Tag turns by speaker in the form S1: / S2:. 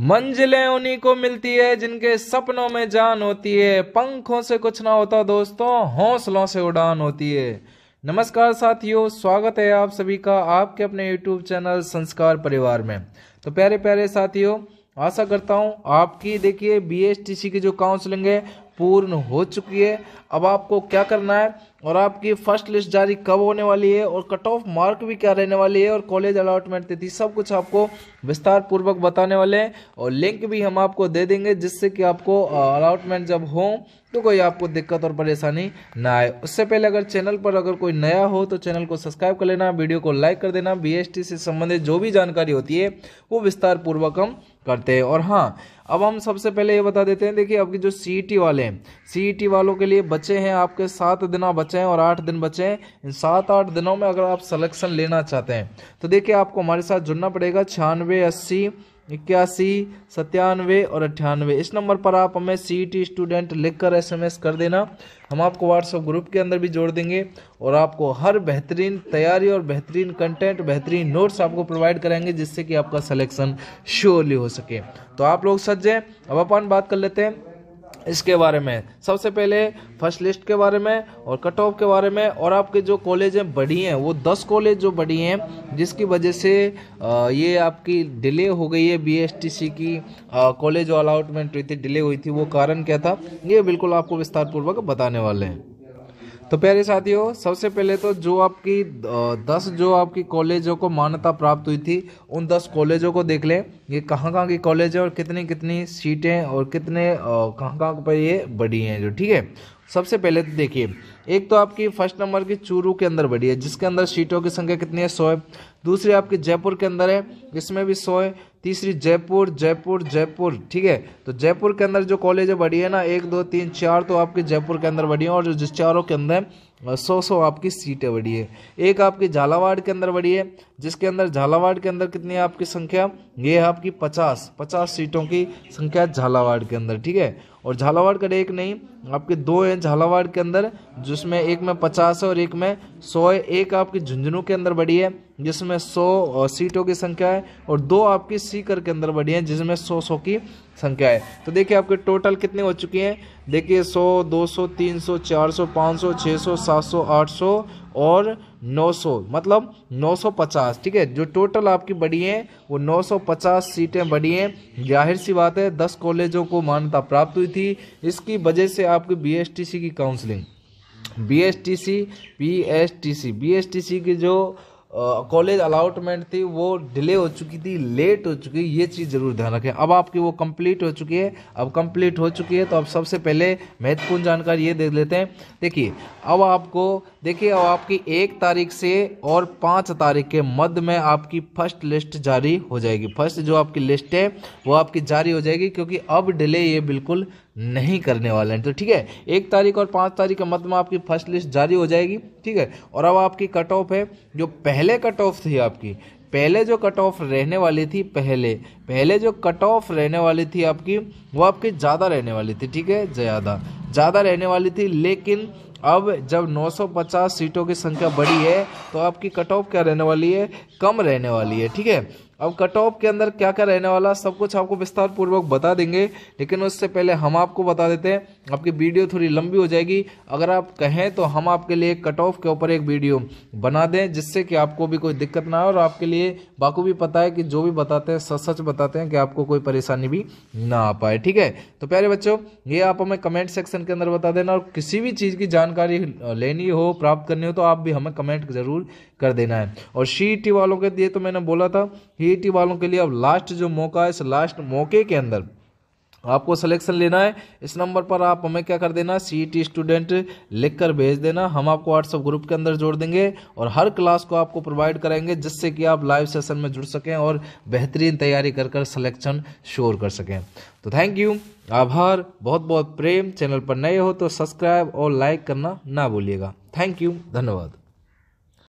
S1: मंजिलें उन्हीं को मिलती है जिनके सपनों में जान होती है पंखों से कुछ ना होता दोस्तों हौसलों से उड़ान होती है नमस्कार साथियों स्वागत है आप सभी का आपके अपने यूट्यूब चैनल संस्कार परिवार में तो प्यारे प्यारे साथियों आशा करता हूं आपकी देखिए बी की जो काउंसलिंग है पूर्ण हो चुकी है अब आपको क्या करना है और आपकी फर्स्ट लिस्ट जारी कब होने वाली है और कट ऑफ मार्क भी क्या रहने वाली है और कॉलेज अलॉटमेंट तिथि सब कुछ आपको विस्तार पूर्वक बताने वाले हैं और लिंक भी हम आपको दे देंगे जिससे कि आपको अलॉटमेंट जब हो तो कोई आपको दिक्कत और परेशानी ना आए उससे पहले अगर चैनल पर अगर कोई नया हो तो चैनल को सब्सक्राइब कर लेना वीडियो को लाइक कर देना बी से संबंधित जो भी जानकारी होती है वो विस्तार पूर्वक हम करते हैं और हाँ अब हम सबसे पहले ये बता देते हैं देखिए आपके जो सी e वाले हैं सी e वालों के लिए बचे हैं आपके सात दिन बचे हैं और आठ दिन बचे हैं इन सात आठ दिनों में अगर आप सलेक्शन लेना चाहते हैं तो देखिए आपको हमारे साथ जुड़ना पड़ेगा छियानवे अस्सी इक्यासी सत्तानवे और अट्ठानवे इस नंबर पर आप हमें सी टी स्टूडेंट लिखकर एसएमएस कर देना हम आपको व्हाट्सएप ग्रुप के अंदर भी जोड़ देंगे और आपको हर बेहतरीन तैयारी और बेहतरीन कंटेंट बेहतरीन नोट्स आपको प्रोवाइड कराएंगे जिससे कि आपका सलेक्शन श्योरली हो सके तो आप लोग सज्जें अब अपन बात कर लेते हैं इसके बारे में सबसे पहले फर्स्ट लिस्ट के बारे में और कट ऑफ के बारे में और आपके जो कॉलेज हैं बढ़ी हैं वो दस कॉलेज जो बढ़ी हैं जिसकी वजह से ये आपकी डिले हो गई है बीएसटीसी की कॉलेज जो हुई थी डिले हुई थी वो कारण क्या था ये बिल्कुल आपको विस्तारपूर्वक बताने वाले हैं तो प्यारे साथियों सबसे पहले तो जो आपकी दस जो आपकी कॉलेजों को मान्यता प्राप्त हुई थी उन दस कॉलेजों को देख लें ये कहाँ कहाँ की कॉलेज है और कितनी कितनी सीटें और कितने कहाँ कहाँ पर ये बढ़ी हैं जो ठीक है सबसे पहले तो देखिए एक तो आपकी फर्स्ट नंबर की चूरू के अंदर बढ़ी है जिसके अंदर सीटों की संख्या कितनी है सौ है दूसरी आपकी जयपुर के अंदर है इसमें भी सौ है तीसरी जयपुर जयपुर जयपुर ठीक है तो जयपुर के अंदर जो कॉलेज है बढ़ी है ना एक दो तीन चार तो आपकी जयपुर के अंदर बढ़ी है और जो जिस चारों के अंदर सौ सौ आपकी सीटें बढ़ी है एक आपकी झालावाड़ के अंदर बढ़ी है जिसके अंदर झालावाड़ के अंदर कितनी है आपकी संख्या ये है आपकी पचास पचास सीटों की संख्या झालावाड़ के अंदर ठीक है और झालावाड़ का एक नहीं आपके दो हैं झालावाड़ के अंदर जिसमें एक में पचास है और एक में सौ एक आपकी झुंझुनू के अंदर बढ़ी है जिसमें सौ सीटों की संख्या है और दो आपकी सीकर के अंदर बढ़ी है जिसमें सौ सौ की संख्या है तो देखिए आपके टोटल कितने हो चुके हैं देखिए सौ दो सौ तीन सौ चार सौ पाँच सौ छः सौ सात सौ आठ सौ और नौ सौ मतलब नौ सौ पचास ठीक है जो टोटल आपकी बड़ी हैं वो नौ सौ पचास सीटें बड़ी हैं जाहिर सी बात है दस कॉलेजों को मान्यता प्राप्त हुई थी इसकी वजह से आपकी बी एस टी सी की counselling B S T C P S T C B S T C की जो कॉलेज अलाउटमेंट थी वो डिले हो चुकी थी लेट हो चुकी ये चीज़ ज़रूर ध्यान रखें अब आपकी वो कंप्लीट हो चुकी है अब कंप्लीट हो चुकी है तो अब सबसे पहले महत्वपूर्ण जानकारी ये देख लेते हैं देखिए अब आपको देखिए अब आपकी एक तारीख से और पाँच तारीख के मध्य में आपकी फर्स्ट लिस्ट जारी हो जाएगी फर्स्ट जो आपकी लिस्ट है वो आपकी जारी हो जाएगी क्योंकि अब डिले ये बिल्कुल नहीं करने वाले हैं तो ठीक है एक तारीख और पाँच तारीख के मध्य में आपकी फर्स्ट लिस्ट जारी हो जाएगी ठीक है और अब आपकी कट ऑफ है जो पहले पहले कट ऑफ थी आपकी पहले जो कट ऑफ रहने वाली थी पहले पहले जो कट ऑफ रहने वाली थी आपकी वो आपकी ज़्यादा रहने वाली थी ठीक है ज़्यादा ज़्यादा रहने वाली थी लेकिन अब जब 950 सीटों की संख्या बढ़ी है तो आपकी कट ऑफ क्या रहने वाली है कम रहने वाली है ठीक है अब कट ऑफ के अंदर क्या क्या रहने वाला सब कुछ आपको विस्तार पूर्वक बता देंगे लेकिन उससे पहले हम आपको बता देते हैं आपकी वीडियो थोड़ी लंबी हो जाएगी अगर आप कहें तो हम आपके लिए कट ऑफ के ऊपर एक वीडियो बना दें जिससे कि आपको भी कोई दिक्कत ना हो और आपके लिए बाकू भी पता है कि जो भी बताते हैं सच सच बताते हैं कि आपको कोई परेशानी भी ना आ पाए ठीक है तो प्यारे बच्चों ये आप हमें कमेंट सेक्शन के अंदर बता देना और किसी भी चीज़ की जानकारी लेनी हो प्राप्त करनी हो तो आप भी हमें कमेंट ज़रूर कर देना है और सी वालों के लिए तो मैंने बोला था ही टी वालों के लिए अब लास्ट जो मौका है इस लास्ट मौके के अंदर आपको सिलेक्शन लेना है इस नंबर पर आप हमें क्या कर देना सी टी स्टूडेंट लिख कर भेज देना हम आपको व्हाट्सअप ग्रुप के अंदर जोड़ देंगे और हर क्लास को आपको प्रोवाइड करेंगे जिससे कि आप लाइव सेशन में जुड़ सकें और बेहतरीन तैयारी कर कर सिलेक्शन श्योर कर सकें तो थैंक यू आभार बहुत बहुत प्रेम चैनल पर नए हो तो सब्सक्राइब और लाइक करना ना भूलिएगा थैंक यू धन्यवाद